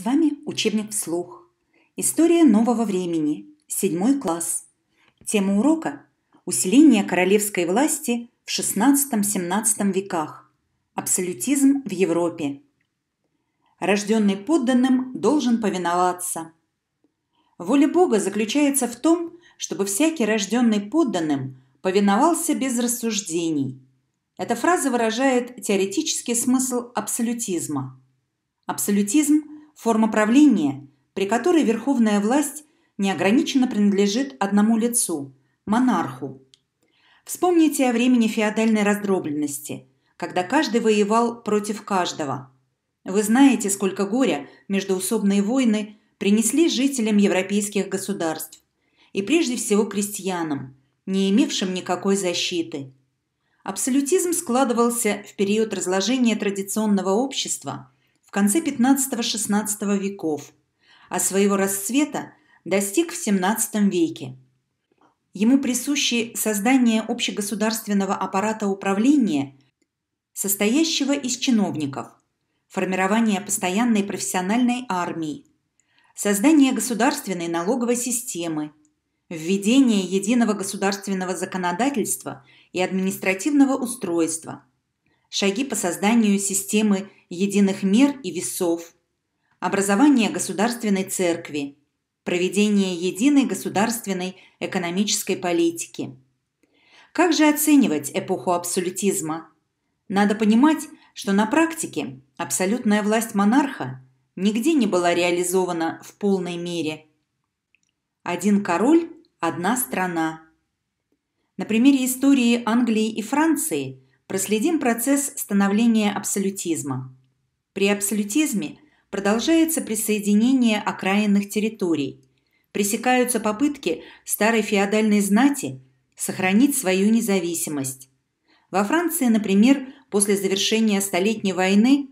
С вами учебник вслух. История нового времени. Седьмой класс. Тема урока – усиление королевской власти в XVI-XVII веках. Абсолютизм в Европе. Рожденный подданным должен повиноваться. Воля Бога заключается в том, чтобы всякий рожденный подданным повиновался без рассуждений. Эта фраза выражает теоретический смысл абсолютизма. Абсолютизм – Форма правления, при которой верховная власть неограниченно принадлежит одному лицу – монарху. Вспомните о времени феодальной раздробленности, когда каждый воевал против каждого. Вы знаете, сколько горя междуусобные войны принесли жителям европейских государств и прежде всего крестьянам, не имевшим никакой защиты. Абсолютизм складывался в период разложения традиционного общества – в конце 15-16 веков, а своего расцвета достиг в XVII веке. Ему присущи создание общегосударственного аппарата управления, состоящего из чиновников, формирование постоянной профессиональной армии, создание государственной налоговой системы, введение единого государственного законодательства и административного устройства – шаги по созданию системы единых мер и весов, образование государственной церкви, проведение единой государственной экономической политики. Как же оценивать эпоху абсолютизма? Надо понимать, что на практике абсолютная власть монарха нигде не была реализована в полной мере. Один король – одна страна. На примере истории Англии и Франции – проследим процесс становления абсолютизма. При абсолютизме продолжается присоединение окраинных территорий, пресекаются попытки старой феодальной знати сохранить свою независимость. Во Франции, например, после завершения Столетней войны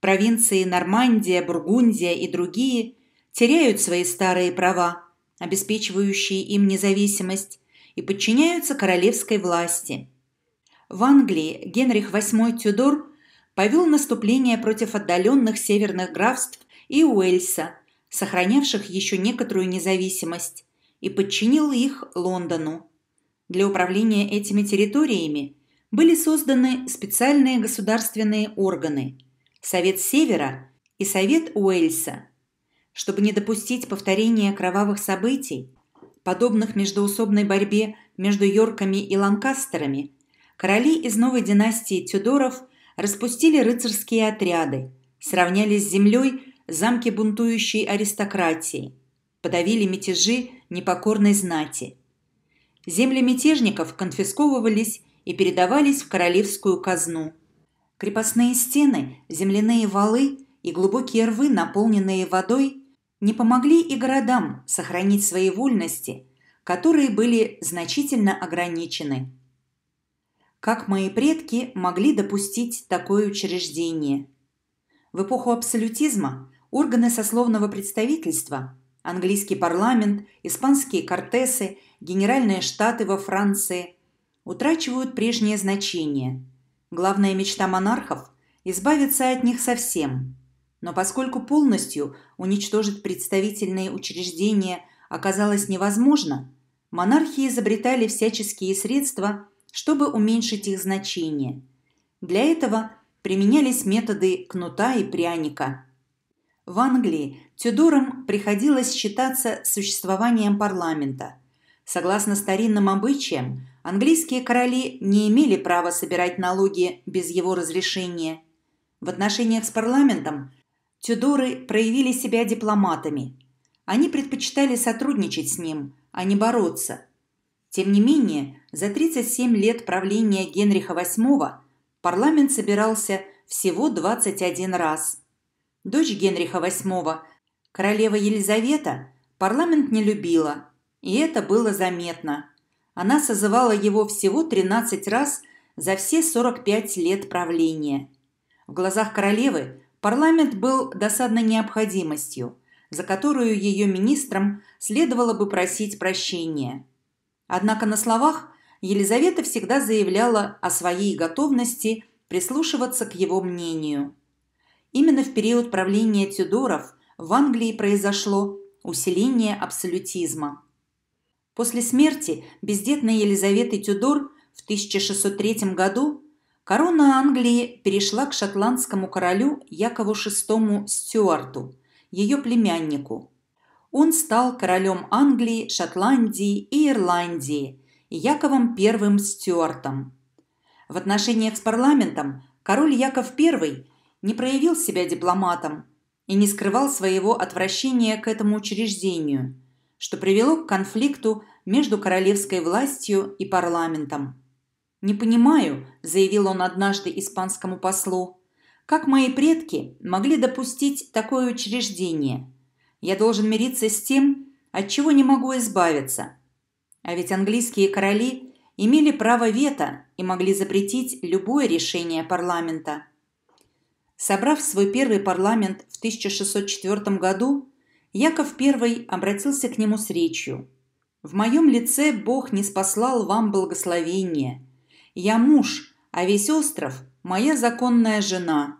провинции Нормандия, Бургундия и другие теряют свои старые права, обеспечивающие им независимость, и подчиняются королевской власти – в Англии Генрих VIII Тюдор повел наступление против отдаленных северных графств и Уэльса, сохранявших еще некоторую независимость, и подчинил их Лондону. Для управления этими территориями были созданы специальные государственные органы – Совет Севера и Совет Уэльса. Чтобы не допустить повторения кровавых событий, подобных междоусобной борьбе между Йорками и Ланкастерами – Короли из новой династии Тюдоров распустили рыцарские отряды, сравняли с землей замки бунтующей аристократии, подавили мятежи непокорной знати. Земли мятежников конфисковывались и передавались в королевскую казну. Крепостные стены, земляные валы и глубокие рвы, наполненные водой, не помогли и городам сохранить свои вольности, которые были значительно ограничены. Как мои предки могли допустить такое учреждение? В эпоху абсолютизма органы сословного представительства – английский парламент, испанские кортесы, генеральные штаты во Франции – утрачивают прежнее значение. Главная мечта монархов – избавиться от них совсем. Но поскольку полностью уничтожить представительные учреждения оказалось невозможно, монархи изобретали всяческие средства – чтобы уменьшить их значение. Для этого применялись методы кнута и пряника. В Англии Тюдорам приходилось считаться существованием парламента. Согласно старинным обычаям, английские короли не имели права собирать налоги без его разрешения. В отношениях с парламентом Тюдоры проявили себя дипломатами. Они предпочитали сотрудничать с ним, а не бороться. Тем не менее, за 37 лет правления Генриха VIII парламент собирался всего 21 раз. Дочь Генриха VIII, королева Елизавета, парламент не любила, и это было заметно. Она созывала его всего 13 раз за все 45 лет правления. В глазах королевы парламент был досадной необходимостью, за которую ее министрам следовало бы просить прощения. Однако на словах Елизавета всегда заявляла о своей готовности прислушиваться к его мнению. Именно в период правления Тюдоров в Англии произошло усиление абсолютизма. После смерти бездетной Елизаветы Тюдор в 1603 году корона Англии перешла к шотландскому королю Якову VI Стюарту, ее племяннику. Он стал королем Англии, Шотландии и Ирландии – Яковом I Стюартом. В отношениях с парламентом король Яков I не проявил себя дипломатом и не скрывал своего отвращения к этому учреждению, что привело к конфликту между королевской властью и парламентом. «Не понимаю», – заявил он однажды испанскому послу, – «как мои предки могли допустить такое учреждение? Я должен мириться с тем, от чего не могу избавиться. А ведь английские короли имели право вето и могли запретить любое решение парламента. Собрав свой первый парламент в 1604 году, Яков I обратился к нему с речью. «В моем лице Бог не спаслал вам благословение. Я муж, а весь остров – моя законная жена.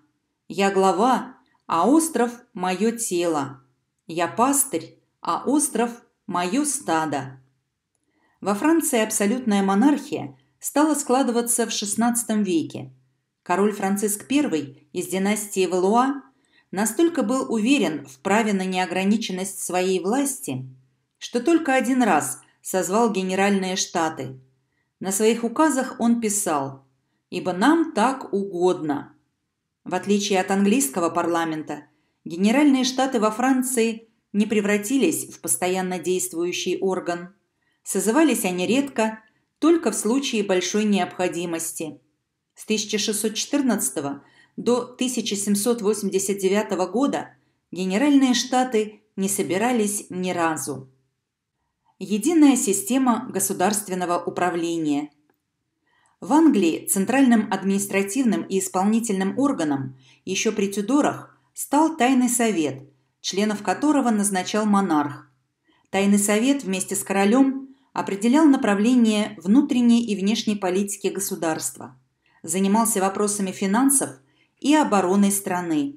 Я глава, а остров – мое тело. Я пастырь, а остров – мое стадо. Во Франции абсолютная монархия стала складываться в XVI веке. Король Франциск I из династии Валуа настолько был уверен в праве на неограниченность своей власти, что только один раз созвал Генеральные Штаты. На своих указах он писал «Ибо нам так угодно». В отличие от английского парламента, Генеральные Штаты во Франции не превратились в постоянно действующий орган – Созывались они редко, только в случае большой необходимости. С 1614 до 1789 года Генеральные Штаты не собирались ни разу. Единая система государственного управления. В Англии центральным административным и исполнительным органом еще при Тюдорах стал Тайный Совет, членов которого назначал монарх. Тайный Совет вместе с королем определял направление внутренней и внешней политики государства, занимался вопросами финансов и обороны страны.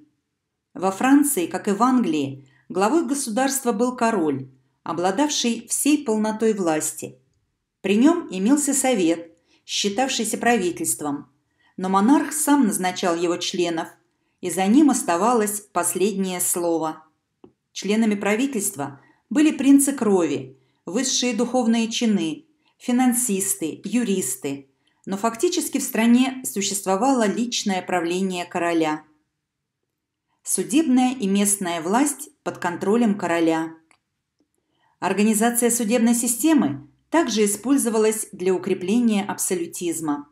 Во Франции, как и в Англии, главой государства был король, обладавший всей полнотой власти. При нем имелся совет, считавшийся правительством, но монарх сам назначал его членов, и за ним оставалось последнее слово. Членами правительства были принцы крови – высшие духовные чины, финансисты, юристы. Но фактически в стране существовало личное правление короля. Судебная и местная власть под контролем короля. Организация судебной системы также использовалась для укрепления абсолютизма.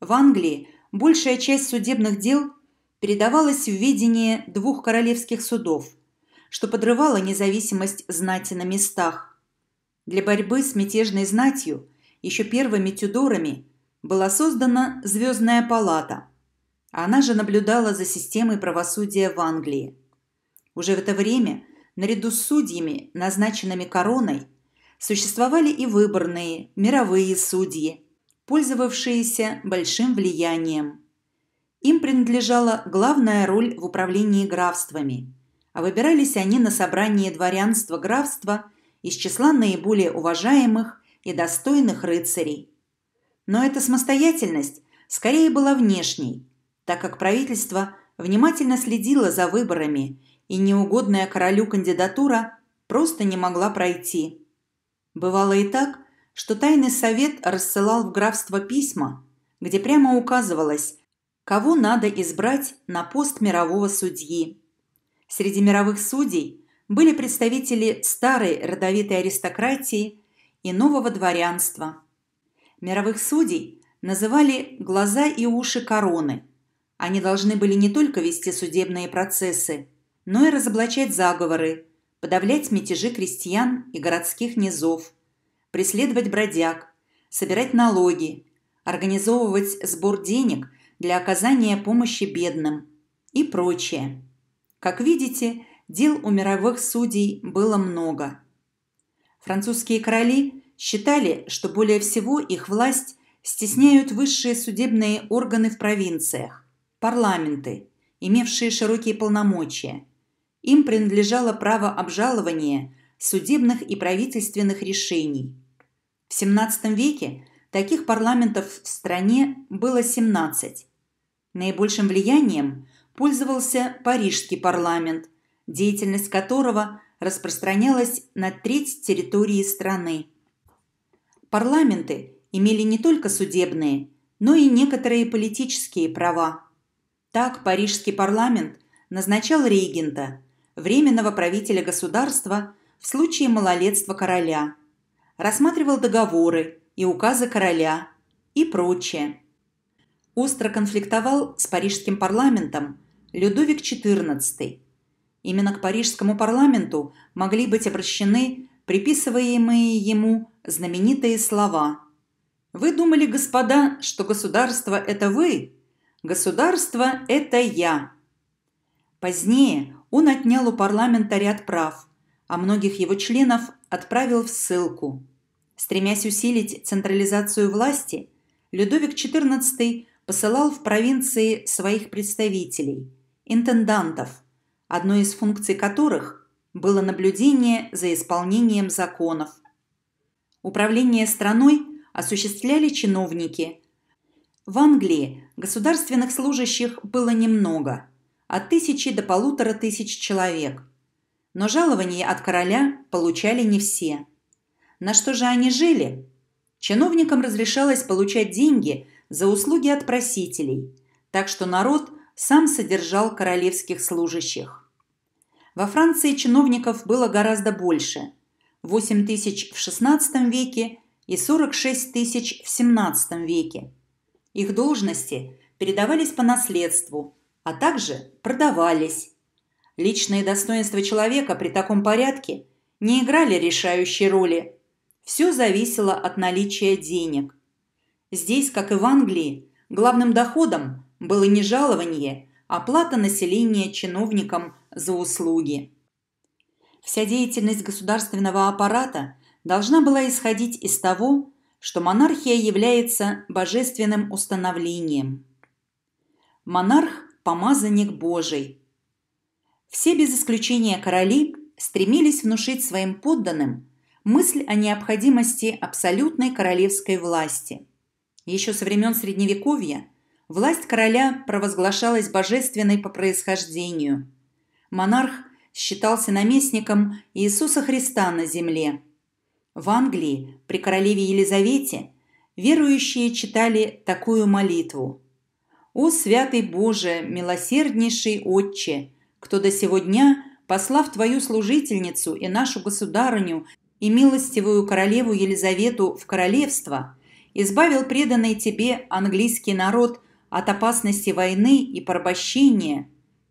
В Англии большая часть судебных дел передавалась в ведение двух королевских судов, что подрывало независимость знати на местах. Для борьбы с мятежной знатью еще первыми Тюдорами была создана Звездная палата. Она же наблюдала за системой правосудия в Англии. Уже в это время, наряду с судьями, назначенными короной, существовали и выборные, мировые судьи, пользовавшиеся большим влиянием. Им принадлежала главная роль в управлении графствами, а выбирались они на собрании дворянства-графства – из числа наиболее уважаемых и достойных рыцарей. Но эта самостоятельность скорее была внешней, так как правительство внимательно следило за выборами, и неугодная королю кандидатура просто не могла пройти. Бывало и так, что тайный совет рассылал в графство письма, где прямо указывалось, кого надо избрать на пост мирового судьи. Среди мировых судей были представители старой родовитой аристократии и нового дворянства. Мировых судей называли «глаза и уши короны». Они должны были не только вести судебные процессы, но и разоблачать заговоры, подавлять мятежи крестьян и городских низов, преследовать бродяг, собирать налоги, организовывать сбор денег для оказания помощи бедным и прочее. Как видите, Дел у мировых судей было много. Французские короли считали, что более всего их власть стесняют высшие судебные органы в провинциях, парламенты, имевшие широкие полномочия. Им принадлежало право обжалования судебных и правительственных решений. В XVII веке таких парламентов в стране было 17. Наибольшим влиянием пользовался Парижский парламент – деятельность которого распространялась на треть территории страны. Парламенты имели не только судебные, но и некоторые политические права. Так парижский парламент назначал регента, временного правителя государства в случае малолетства короля, рассматривал договоры и указы короля и прочее. Остро конфликтовал с парижским парламентом Людовик XIV – Именно к парижскому парламенту могли быть обращены приписываемые ему знаменитые слова. «Вы думали, господа, что государство – это вы? Государство – это я!» Позднее он отнял у парламента ряд прав, а многих его членов отправил в ссылку. Стремясь усилить централизацию власти, Людовик XIV посылал в провинции своих представителей – интендантов – одной из функций которых было наблюдение за исполнением законов. Управление страной осуществляли чиновники. В Англии государственных служащих было немного – от тысячи до полутора тысяч человек. Но жалования от короля получали не все. На что же они жили? Чиновникам разрешалось получать деньги за услуги от просителей, так что народ – сам содержал королевских служащих. Во Франции чиновников было гораздо больше – 8 тысяч в XVI веке и 46 тысяч в XVII веке. Их должности передавались по наследству, а также продавались. Личные достоинства человека при таком порядке не играли решающей роли. Все зависело от наличия денег. Здесь, как и в Англии, главным доходом было не жалование, а плата населения чиновникам за услуги. Вся деятельность государственного аппарата должна была исходить из того, что монархия является божественным установлением. Монарх – помазанник Божий. Все без исключения короли стремились внушить своим подданным мысль о необходимости абсолютной королевской власти. Еще со времен Средневековья – Власть короля провозглашалась божественной по происхождению. Монарх считался наместником Иисуса Христа на земле. В Англии при королеве Елизавете верующие читали такую молитву. «О святый Боже, милосерднейший Отче, кто до сего дня, послав Твою служительницу и нашу государыню и милостивую королеву Елизавету в королевство, избавил преданный Тебе английский народ – от опасности войны и порабощения,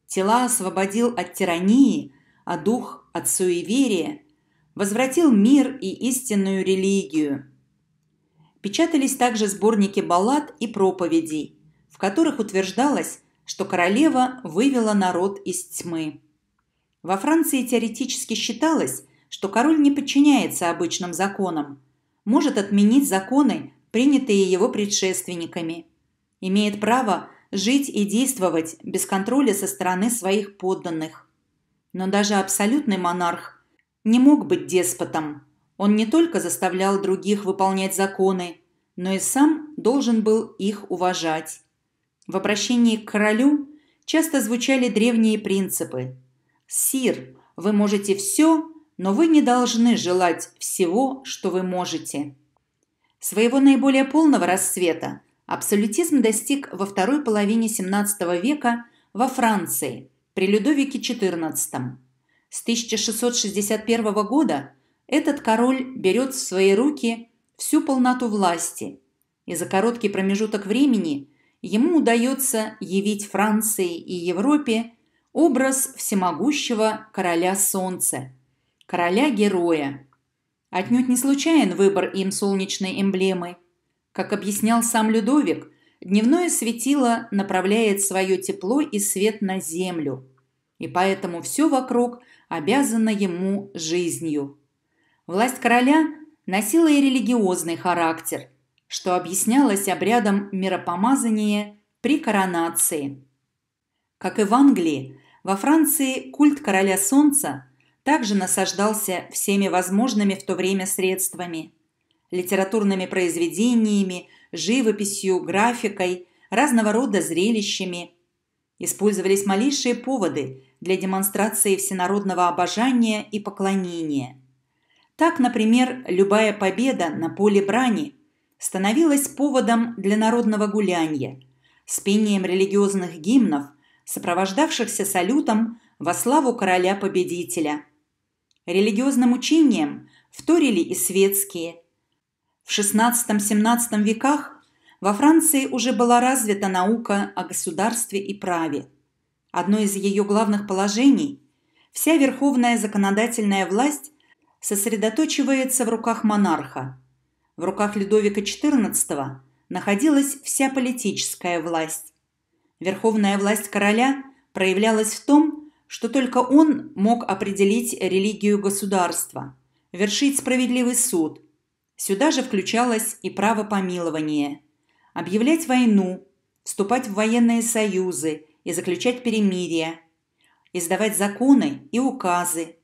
тела освободил от тирании, а дух от суеверия, возвратил мир и истинную религию. Печатались также сборники баллад и проповедей, в которых утверждалось, что королева вывела народ из тьмы. Во Франции теоретически считалось, что король не подчиняется обычным законам, может отменить законы, принятые его предшественниками – имеет право жить и действовать без контроля со стороны своих подданных. Но даже абсолютный монарх не мог быть деспотом. Он не только заставлял других выполнять законы, но и сам должен был их уважать. В обращении к королю часто звучали древние принципы. «Сир, вы можете все, но вы не должны желать всего, что вы можете». Своего наиболее полного расцвета Абсолютизм достиг во второй половине XVII века во Франции при Людовике XIV. С 1661 года этот король берет в свои руки всю полноту власти, и за короткий промежуток времени ему удается явить Франции и Европе образ всемогущего короля солнца, короля-героя. Отнюдь не случайен выбор им солнечной эмблемы – как объяснял сам Людовик, дневное светило направляет свое тепло и свет на землю, и поэтому все вокруг обязано ему жизнью. Власть короля носила и религиозный характер, что объяснялось обрядом миропомазания при коронации. Как и в Англии, во Франции культ короля солнца также насаждался всеми возможными в то время средствами – литературными произведениями, живописью, графикой, разного рода зрелищами. Использовались малейшие поводы для демонстрации всенародного обожания и поклонения. Так, например, любая победа на поле брани становилась поводом для народного гуляния с пением религиозных гимнов, сопровождавшихся салютом во славу короля-победителя. Религиозным учением вторили и светские – в XVI-XVII веках во Франции уже была развита наука о государстве и праве. Одно из ее главных положений – вся верховная законодательная власть сосредоточивается в руках монарха. В руках Людовика XIV находилась вся политическая власть. Верховная власть короля проявлялась в том, что только он мог определить религию государства, вершить справедливый суд – Сюда же включалось и право помилования. Объявлять войну, вступать в военные союзы и заключать перемирия, издавать законы и указы,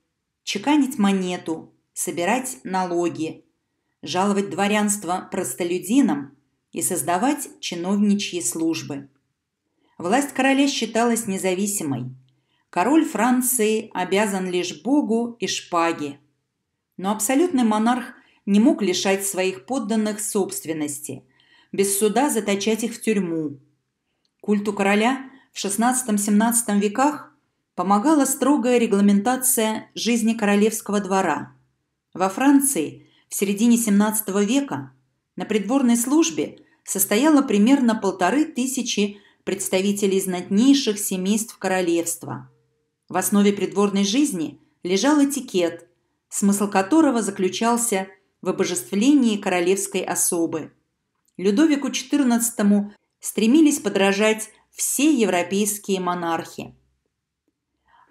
чеканить монету, собирать налоги, жаловать дворянство простолюдинам и создавать чиновничьи службы. Власть короля считалась независимой. Король Франции обязан лишь Богу и шпаге. Но абсолютный монарх – не мог лишать своих подданных собственности, без суда заточать их в тюрьму. Культу короля в XVI-XVII веках помогала строгая регламентация жизни королевского двора. Во Франции в середине XVII века на придворной службе состояло примерно полторы тысячи представителей знатнейших семейств королевства. В основе придворной жизни лежал этикет, смысл которого заключался в обожествлении королевской особы. Людовику XIV стремились подражать все европейские монархи.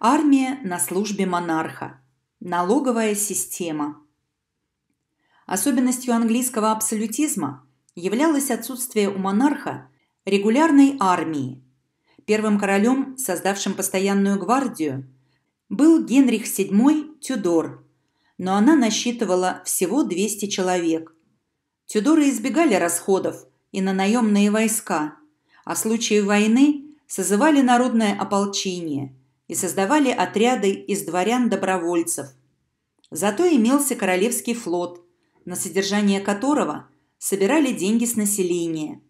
Армия на службе монарха. Налоговая система. Особенностью английского абсолютизма являлось отсутствие у монарха регулярной армии. Первым королем, создавшим постоянную гвардию, был Генрих VII Тюдор, но она насчитывала всего 200 человек. Тюдоры избегали расходов и на наемные войска, а в случае войны созывали народное ополчение и создавали отряды из дворян-добровольцев. Зато имелся Королевский флот, на содержание которого собирали деньги с населения.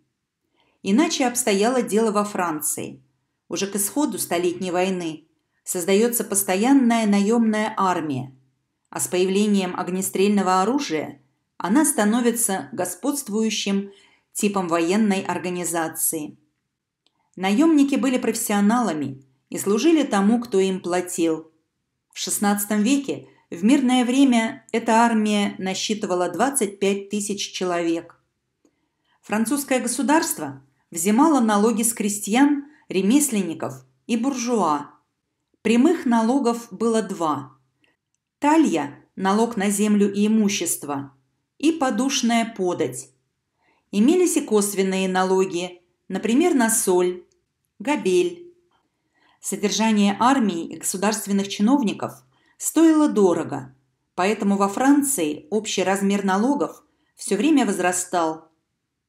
Иначе обстояло дело во Франции. Уже к исходу Столетней войны создается постоянная наемная армия – а с появлением огнестрельного оружия она становится господствующим типом военной организации. Наемники были профессионалами и служили тому, кто им платил. В XVI веке в мирное время эта армия насчитывала 25 тысяч человек. Французское государство взимало налоги с крестьян, ремесленников и буржуа. Прямых налогов было два – Талья – налог на землю и имущество. И подушная подать. Имелись и косвенные налоги, например, на соль, габель. Содержание армии и государственных чиновников стоило дорого, поэтому во Франции общий размер налогов все время возрастал.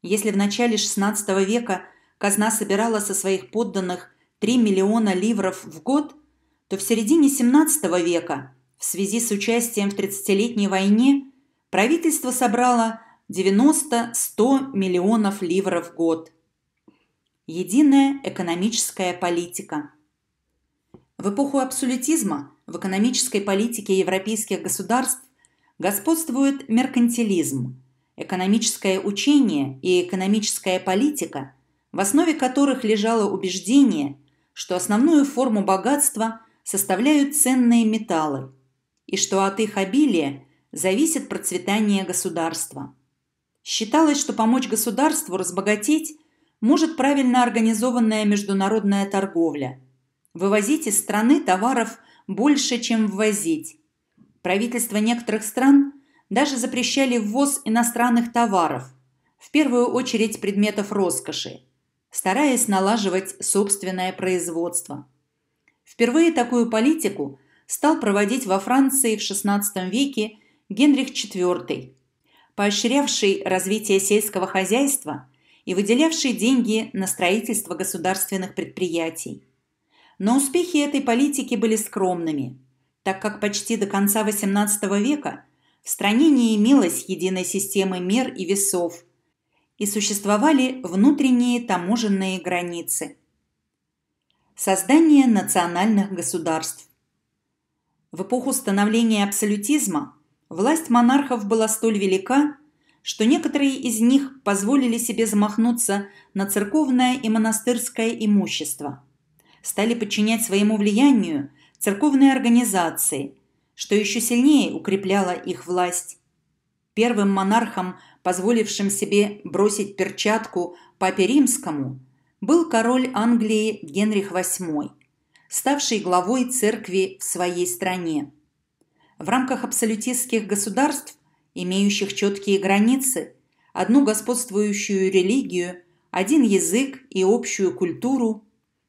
Если в начале XVI века казна собирала со своих подданных 3 миллиона ливров в год, то в середине XVII века в связи с участием в 30-летней войне правительство собрало 90-100 миллионов ливров в год. Единая экономическая политика. В эпоху абсолютизма в экономической политике европейских государств господствует меркантилизм, экономическое учение и экономическая политика, в основе которых лежало убеждение, что основную форму богатства составляют ценные металлы – и что от их обилия зависит процветание государства. Считалось, что помочь государству разбогатеть может правильно организованная международная торговля. Вывозить из страны товаров больше, чем ввозить. Правительства некоторых стран даже запрещали ввоз иностранных товаров, в первую очередь предметов роскоши, стараясь налаживать собственное производство. Впервые такую политику стал проводить во Франции в XVI веке Генрих IV, поощрявший развитие сельского хозяйства и выделявший деньги на строительство государственных предприятий. Но успехи этой политики были скромными, так как почти до конца XVIII века в стране не имелось единой системы мер и весов, и существовали внутренние таможенные границы. Создание национальных государств. В эпоху становления абсолютизма власть монархов была столь велика, что некоторые из них позволили себе замахнуться на церковное и монастырское имущество, стали подчинять своему влиянию церковные организации, что еще сильнее укрепляло их власть. Первым монархом, позволившим себе бросить перчатку папе римскому, был король Англии Генрих VIII – ставший главой церкви в своей стране. В рамках абсолютистских государств, имеющих четкие границы, одну господствующую религию, один язык и общую культуру,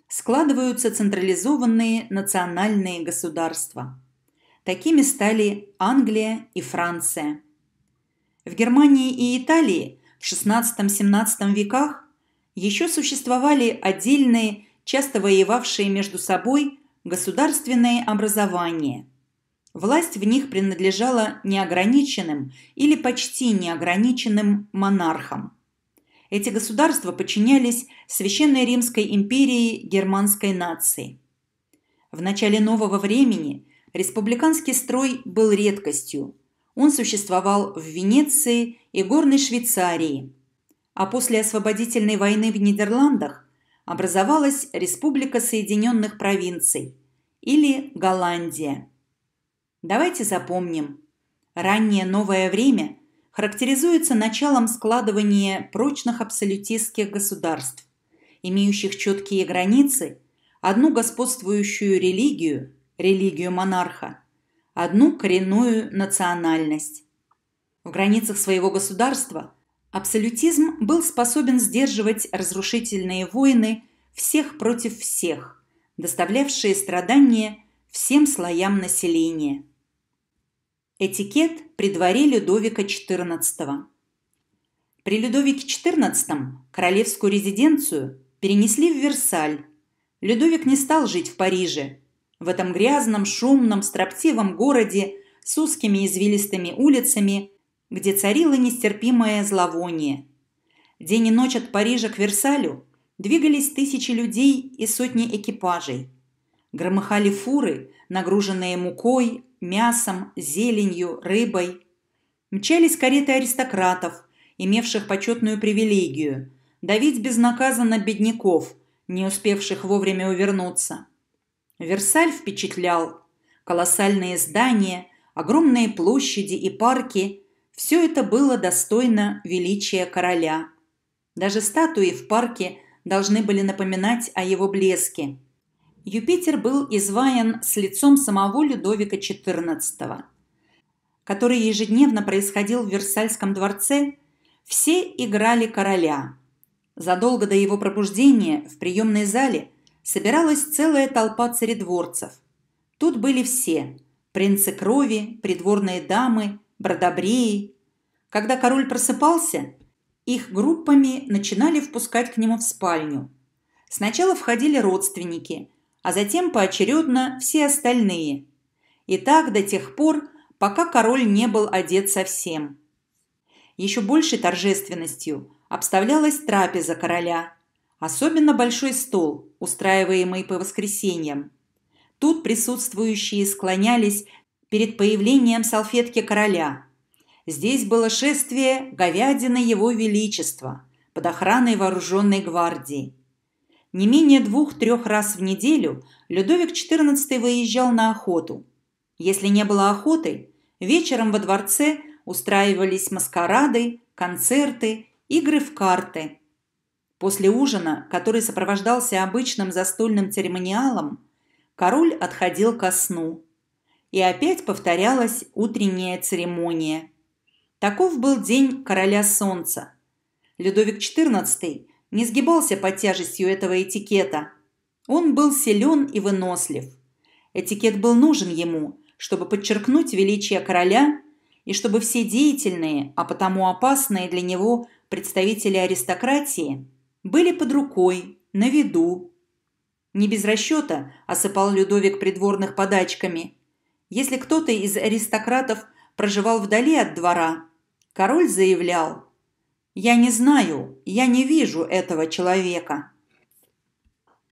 складываются централизованные национальные государства. Такими стали Англия и Франция. В Германии и Италии в XVI-XVII веках еще существовали отдельные часто воевавшие между собой государственные образования. Власть в них принадлежала неограниченным или почти неограниченным монархам. Эти государства подчинялись Священной Римской империи германской нации. В начале нового времени республиканский строй был редкостью. Он существовал в Венеции и Горной Швейцарии. А после освободительной войны в Нидерландах образовалась Республика Соединенных Провинций или Голландия. Давайте запомним. Раннее новое время характеризуется началом складывания прочных абсолютистских государств, имеющих четкие границы, одну господствующую религию, религию монарха, одну коренную национальность. В границах своего государства Абсолютизм был способен сдерживать разрушительные войны всех против всех, доставлявшие страдания всем слоям населения. Этикет при дворе Людовика XIV. При Людовике XIV королевскую резиденцию перенесли в Версаль. Людовик не стал жить в Париже. В этом грязном, шумном, строптивом городе с узкими извилистыми улицами где царило нестерпимое зловоние. День и ночь от Парижа к Версалю двигались тысячи людей и сотни экипажей. Громыхали фуры, нагруженные мукой, мясом, зеленью, рыбой. Мчались кареты аристократов, имевших почетную привилегию давить безнаказанно бедняков, не успевших вовремя увернуться. Версаль впечатлял. Колоссальные здания, огромные площади и парки – все это было достойно величия короля. Даже статуи в парке должны были напоминать о его блеске. Юпитер был изваян с лицом самого Людовика XIV, который ежедневно происходил в Версальском дворце, все играли короля. Задолго до его пробуждения в приемной зале собиралась целая толпа царедворцев. Тут были все – принцы крови, придворные дамы – бродобреи. Когда король просыпался, их группами начинали впускать к нему в спальню. Сначала входили родственники, а затем поочередно все остальные. И так до тех пор, пока король не был одет совсем. Еще большей торжественностью обставлялась трапеза короля, особенно большой стол, устраиваемый по воскресеньям. Тут присутствующие склонялись перед появлением салфетки короля. Здесь было шествие говядины его величества под охраной вооруженной гвардии. Не менее двух-трех раз в неделю Людовик XIV выезжал на охоту. Если не было охоты, вечером во дворце устраивались маскарады, концерты, игры в карты. После ужина, который сопровождался обычным застольным церемониалом, король отходил ко сну, и опять повторялась утренняя церемония. Таков был день короля солнца. Людовик XIV не сгибался под тяжестью этого этикета. Он был силен и вынослив. Этикет был нужен ему, чтобы подчеркнуть величие короля и чтобы все деятельные, а потому опасные для него представители аристократии были под рукой, на виду. Не без расчета осыпал Людовик придворных подачками – если кто-то из аристократов проживал вдали от двора, король заявлял «Я не знаю, я не вижу этого человека».